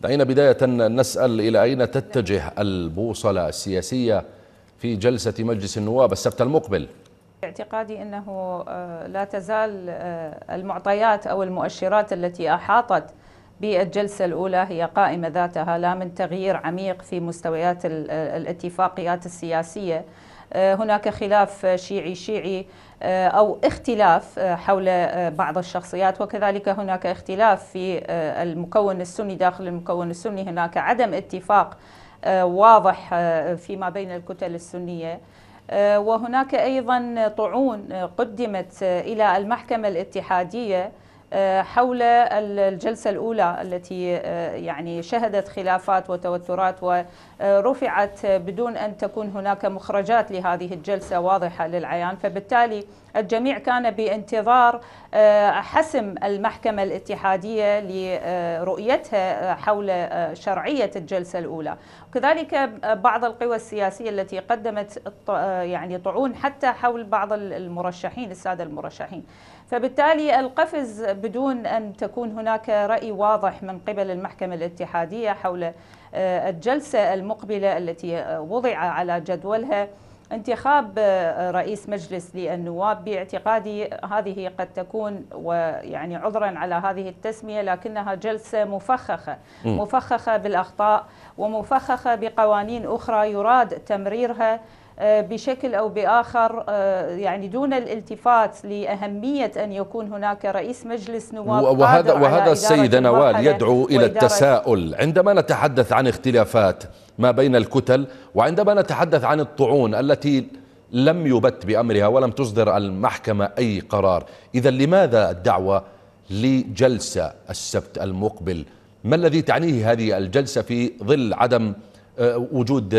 دعينا بداية نسأل إلى أين تتجه البوصلة السياسية في جلسة مجلس النواب السبت المقبل اعتقادي أنه آه، لا تزال آه، المعطيات أو المؤشرات التي أحاطت بالجلسة الأولى هي قائمة ذاتها لا من تغيير عميق في مستويات آه، الاتفاقيات السياسية آه، هناك خلاف شيعي شيعي آه، أو اختلاف آه، حول بعض الشخصيات وكذلك هناك اختلاف في المكون السني داخل المكون السني هناك عدم اتفاق واضح فيما بين الكتل السنيه وهناك ايضا طعون قدمت الى المحكمه الاتحاديه آه، حول الجلسة الأولى التي آه، يعني شهدت خلافات وتوترات ورفعت بدون أن تكون هناك مخرجات لهذه الجلسة واضحة للعيان فبالتالي الجميع كان بانتظار آه، حسم المحكمة الاتحادية لرؤيتها حول شرعية الجلسة الأولى كذلك بعض القوى السياسية التي قدمت يعني طعون حتى حول بعض المرشحين السادة المرشحين فبالتالي القفز بدون أن تكون هناك رأي واضح من قبل المحكمة الاتحادية حول آه، الجلسة المقبلة التي آه، وضع على جدولها انتخاب آه، رئيس مجلس للنواب باعتقادي هذه قد تكون ويعني عذرا على هذه التسميه لكنها جلسه مفخخه مفخخه بالاخطاء ومفخخه بقوانين اخرى يراد تمريرها آه، بشكل أو بآخر آه، يعني دون الالتفات لأهمية أن يكون هناك رئيس مجلس نواب وهذا, وهذا السيد نوال يدعو إلى التساؤل عندما نتحدث عن اختلافات ما بين الكتل وعندما نتحدث عن الطعون التي لم يبت بأمرها ولم تصدر المحكمة أي قرار إذا لماذا الدعوة لجلسة السبت المقبل ما الذي تعنيه هذه الجلسة في ظل عدم آه، وجود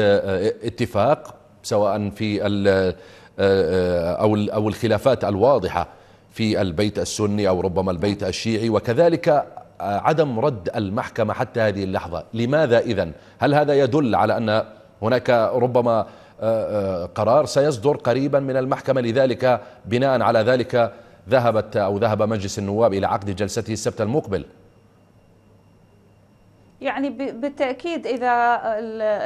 اتفاق سواء في آه، آه، أو أو الخلافات الواضحة في البيت السني أو ربما البيت الشيعي وكذلك آه، عدم رد المحكمة حتى هذه اللحظة لماذا إذا هل هذا يدل على أن هناك ربما قرار سيصدر قريبا من المحكمة لذلك بناء على ذلك ذهبت أو ذهب مجلس النواب إلى عقد جلسته السبت المقبل يعني بالتأكيد إذا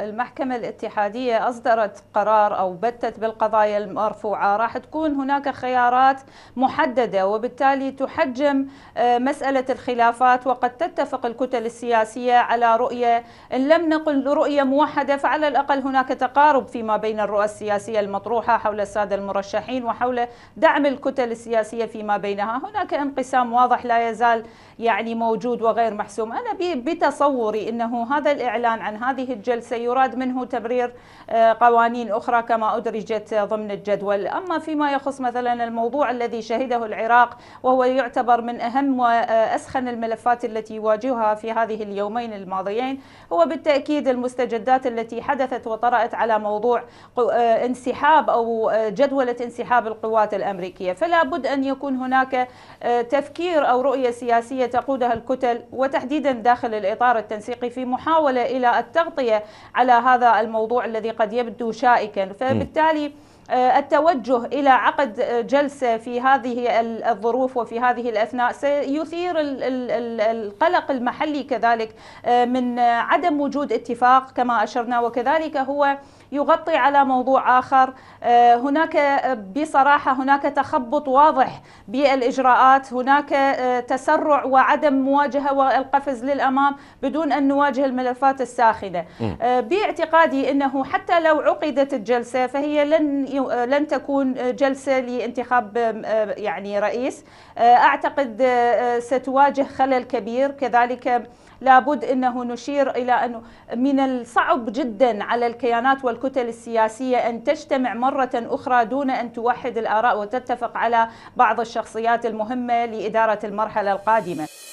المحكمة الاتحادية أصدرت قرار أو بتت بالقضايا المرفوعة راح تكون هناك خيارات محددة وبالتالي تحجم آه، مسألة الخلافات وقد تتفق الكتل السياسية على رؤية إن لم نقل رؤية موحدة فعلى الأقل هناك تقارب فيما بين الرؤى السياسية المطروحة حول السادة المرشحين وحول دعم الكتل السياسية فيما بينها هناك انقسام واضح لا يزال يعني موجود وغير محسوم أنا بتصور تصوري أنه هذا الإعلان عن هذه الجلسة يراد منه تبرير آه، قوانين أخرى كما أدرجت ضمن الجدول أما فيما يخص مثلا الموضوع الذي شهده العراق وهو يعتبر من أهم وأسخن الملفات التي يواجهها في هذه اليومين الماضيين هو بالتأكيد المستجدات التي حدثت وطرأت على موضوع آه، انسحاب أو آه، جدولة انسحاب القوات الأمريكية فلا بد أن يكون هناك تفكير أو رؤية سياسية تقودها الكتل وتحديدا داخل الإطار التنفيذي التنسيقي في محاولة إلى التغطية على هذا الموضوع الذي قد يبدو شائكا فبالتالي آه، التوجه إلى عقد جلسة في هذه الظروف وفي هذه الأثناء سيثير القلق المحلي كذلك آه، من عدم وجود اتفاق كما أشرنا وكذلك هو يغطي على موضوع آخر آه، هناك بصراحة هناك تخبط واضح بالإجراءات هناك آه، تسرع وعدم مواجهة والقفز للأمام بدون أن نواجه الملفات الساخنة آه، باعتقادي أنه حتى لو عقدت الجلسة فهي لن لن تكون جلسة لانتخاب يعني رئيس أعتقد ستواجه خلل كبير كذلك لابد أنه نشير إلى أنه من الصعب جدا على الكيانات والكتل السياسية أن تجتمع مرة أخرى دون أن توحد الآراء وتتفق على بعض الشخصيات المهمة لإدارة المرحلة القادمة